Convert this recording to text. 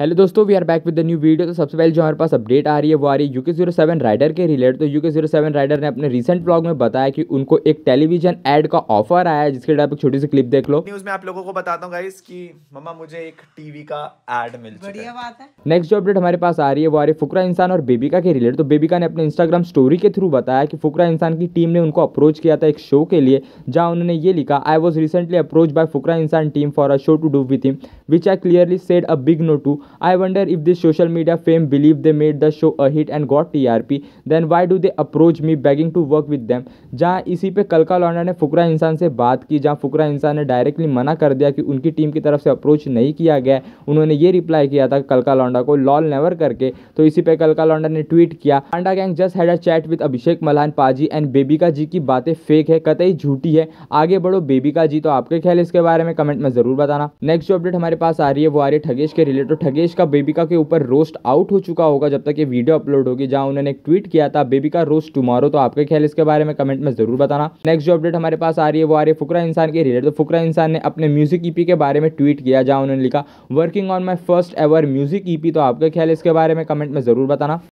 hello दोस्तों we are back with the new video तो सबसे पहले जो हमारे पास अपडेट आ रही है वो आ रही है यूके जीरो सेवन राइडर के रिलेटेड तो यूके जीरो सेवन राइडर ने अपने रीसेंट ब्लॉग में बताया कि उनको एक टेलीविजन एड का ऑफर आया है जिसके आप एक छोटी सी क्लिप देख लो न्यूज में आप लोगों को बताता हूँ गाइस की मम्मा मुझे एक टीवी का एड मिल बढ़िया बात है नेक्स्ट जो अपडेट हमारे पास आ रही है वो आ रही है फुकरा इंसान और बेबिका के रिलेटेड तो बेबिका ने अपने इंस्टाग्राम स्टोरी के थ्रू बताया कि फुकरा इंसान की टीम ने उनको अप्रोच किया था एक शो के लिए जहाँ उन्होंने ये लिखा I was recently approach by Fukra Insaan team for a show to do with him which I clearly said a big no too I wonder if this social media fame believe they made the show a hit and got T R P then why do they approach me begging to work with them जहाँ इसी पे कलका लौंडा ने फुकरा इंसान से बात की जहाँ फुकरा इंसान ने डायरेक्टली मना कर दिया कि उनकी टीम की तरफ से अप्रोच नहीं किया गया उन्होंने ये रिप्लाई किया था कलका लौंडा को लॉल नेवर करके तो इसी पे कलका लौंडा ने ट्वीट किया panda gang just had a chat with Abhishek Malhan पाजी एंड बेबिका जी की बातें फेक है कतई झूठी है आगे बढ़ो बेबिका जी तो आपके ख्याल इसके बारे में कमेंट में जरूर बताना नेक्स्ट जो अपडेट हमारे पास आ रही है वो आ रही है ठगेश के रिलेटेड थकेश का बेबिका के ऊपर रोस्ट आउट हो चुका होगा जब तक ये वीडियो अपलोड होगी जहां उन्होंने एक ट्वीट किया था बेबिका रोस्ट टुमारो तो आपके ख्याल इसके बारे में कमेंट में जरूर बताना नेक्स्ट जो अपडेट हमारे पास आ रही है वो आ रही है फुकरा इंसान के रिलेटेड तो फुकरा इंसान ने अपने म्यूजिक ईपी e के बारे में ट्वीट किया जहाँ उन्होंने लिखा working on my first ever music EP तो आपके ख्याल इसके बारे में कमेंट में जरूर बताना